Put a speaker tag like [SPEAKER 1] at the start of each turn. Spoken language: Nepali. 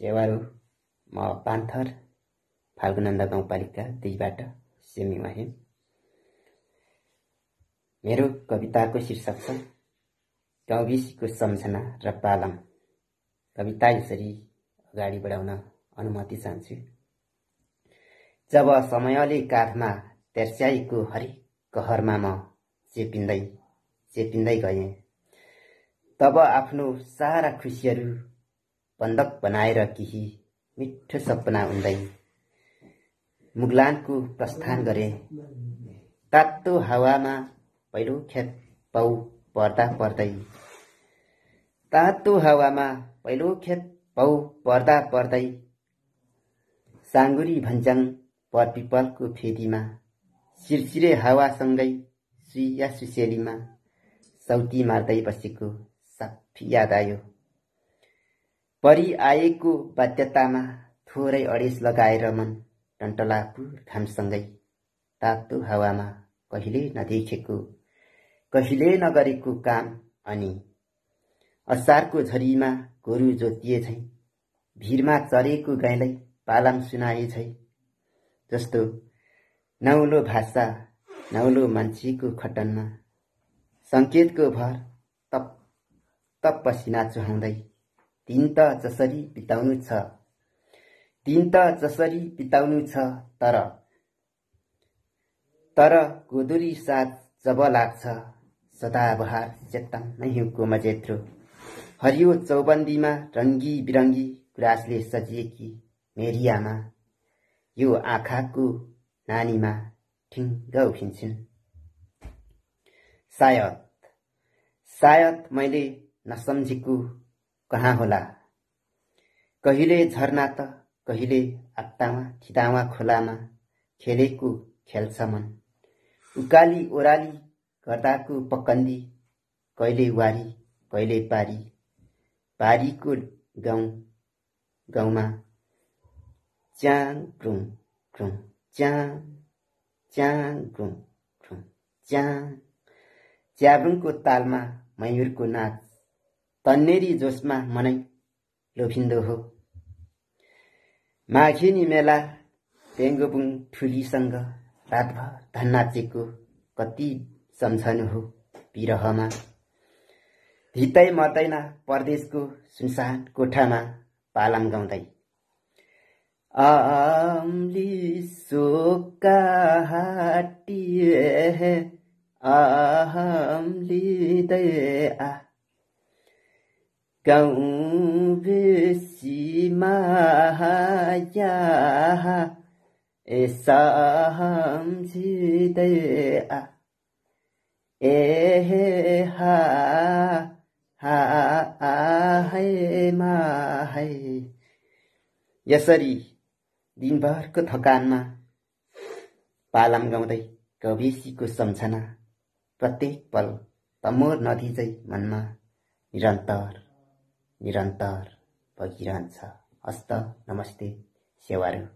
[SPEAKER 1] सेवारो म पान्थर फाल्गुनन्दा गाउँपालिका दुईबाट सेमिवाहेँ मेरो कविताको शीर्षक छ गाउँबीसीको सम्झना र पालम कविता यसरी अगाडि बढाउन अनुमति चाहन्छु जब समयले काठमा तेर्स्याईको हरेक कहरमा म चेपिँदै चेपिँदै गएँ तब आफ्नो सारा खुसीहरू बन्दक बनाएर केही मिठो सपना हुँदै मुगलानको प्रस्थान गरे तातो हावामा पहिलो खेत पाउ पर्दा पर्दै तातो हावामा पहिलो खेत पाउ पर्दा पर्दै साङ्गुरी भन्ज्याङ परपिपलको फेदीमा सिरसिरे हावासँगै सुया सुसेलीमा सौती मार्दै बसेको साफी याद आयो परिआएको बाध्यतामा थोरै अडेस लगाएर मन टन्टलापुर घामसँगै तातो हावामा कहिले नदेखेको कहिले नगरेको काम अनि असारको झरीमा गोरु जोतिए झै भिरमा चरेको गाईलाई पालाम सुनाए झै जस्तो नौलो भाषा नौलो मान्छेको खटनमा सङ्केतको भर तप तप पसिना चुहाउँदै त जसरी बिताउनु छ त जसरी बिताउनु छ तर तर गोदुरी साथ जब लाग्छ सदाबहार चेतन नै हिउँको मजेत्रो हरियो चौबन्दीमा रङ्गी बिरङ्गी गुराँसले सजिएकी मेरियामा, यो आँखाको नानीमा ठिङ्ग उफिन्छन् सायद सायद मैले नसम्झेको कहाँ होला कहिले झरना त कहिले आत्तामा थितामा खोलामा खेलेको खेल्छ मन उकाली ओह्राली गर्दाको पकन्दी कहिले वारी कहिले पारी पारीको गाउँ गाउँमा च्याङ च्याङ च्याङ च्याङ च्याब्रुङको तालमा मयुरको नाच तन्नेरी जोसमा मनै लोभिन्दो हो माघिनी मेला पेङ्गोबुङ ठुलीसँग रातभर धन्नाचेको कति सम्झनु हो विरहमा धितै मतैना परदेशको सुनसान कोठामा पालाम गाउँदै आम्ली सोका हाटी आम्ली दया माया आ ए यसरी दिनभरको थकानमा पालाम गाउँदै कविसीको सम्झना प्रत्येक पल तमोर नदी चाहिँ मनमा निरन्तर निरन्तर भइरहन्छ हस्त नमस्ते सेवाहरू